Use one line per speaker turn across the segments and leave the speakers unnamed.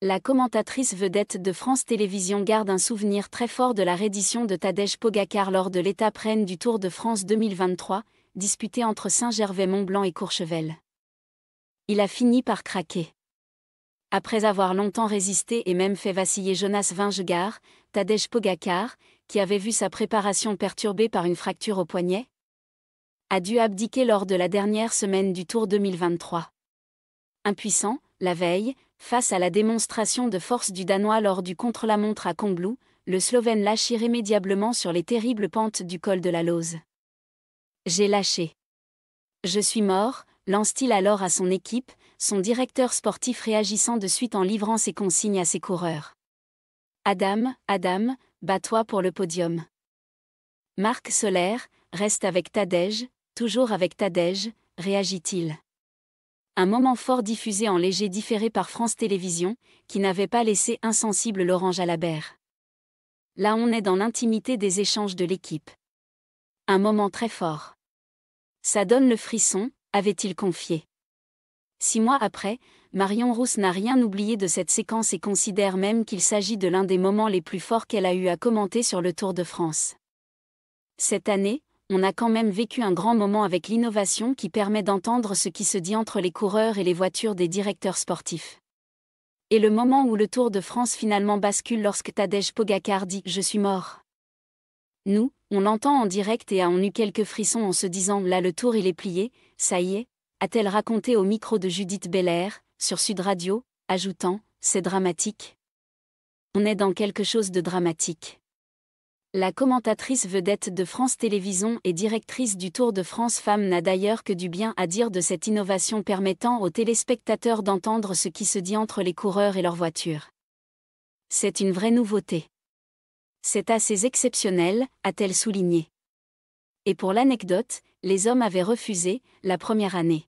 La commentatrice vedette de France Télévisions garde un souvenir très fort de la reddition de Tadej Pogacar lors de l'étape reine du Tour de France 2023, disputée entre Saint-Gervais-Mont-Blanc et Courchevel. Il a fini par craquer. Après avoir longtemps résisté et même fait vaciller Jonas Vingegaard, Tadej Pogacar, qui avait vu sa préparation perturbée par une fracture au poignet, a dû abdiquer lors de la dernière semaine du Tour 2023. Impuissant, la veille, Face à la démonstration de force du Danois lors du contre-la-montre à Combloux, le Slovène lâche irrémédiablement sur les terribles pentes du col de la Lose. J'ai lâché. Je suis mort, lance-t-il alors à son équipe, son directeur sportif réagissant de suite en livrant ses consignes à ses coureurs. Adam, Adam, bats-toi pour le podium. Marc Solaire, reste avec Tadej, toujours avec Tadej, réagit-il un moment fort diffusé en léger différé par France Télévisions, qui n'avait pas laissé insensible l'orange à la Jalabert. Là on est dans l'intimité des échanges de l'équipe. Un moment très fort. Ça donne le frisson, avait-il confié. Six mois après, Marion Rousse n'a rien oublié de cette séquence et considère même qu'il s'agit de l'un des moments les plus forts qu'elle a eu à commenter sur le Tour de France. Cette année, on a quand même vécu un grand moment avec l'innovation qui permet d'entendre ce qui se dit entre les coureurs et les voitures des directeurs sportifs. Et le moment où le Tour de France finalement bascule lorsque Tadej Pogacar dit « Je suis mort ». Nous, on l'entend en direct et a eu quelques frissons en se disant « Là le Tour il est plié, ça y est », a-t-elle raconté au micro de Judith Belair, sur Sud Radio, ajoutant « C'est dramatique ». On est dans quelque chose de dramatique. La commentatrice vedette de France Télévisions et directrice du Tour de France Femmes n'a d'ailleurs que du bien à dire de cette innovation permettant aux téléspectateurs d'entendre ce qui se dit entre les coureurs et leurs voitures. C'est une vraie nouveauté. C'est assez exceptionnel, a-t-elle souligné. Et pour l'anecdote, les hommes avaient refusé, la première année.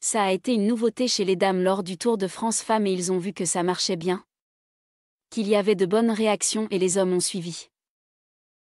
Ça a été une nouveauté chez les dames lors du Tour de France Femmes et ils ont vu que ça marchait bien. Qu'il y avait de bonnes réactions et les hommes ont suivi.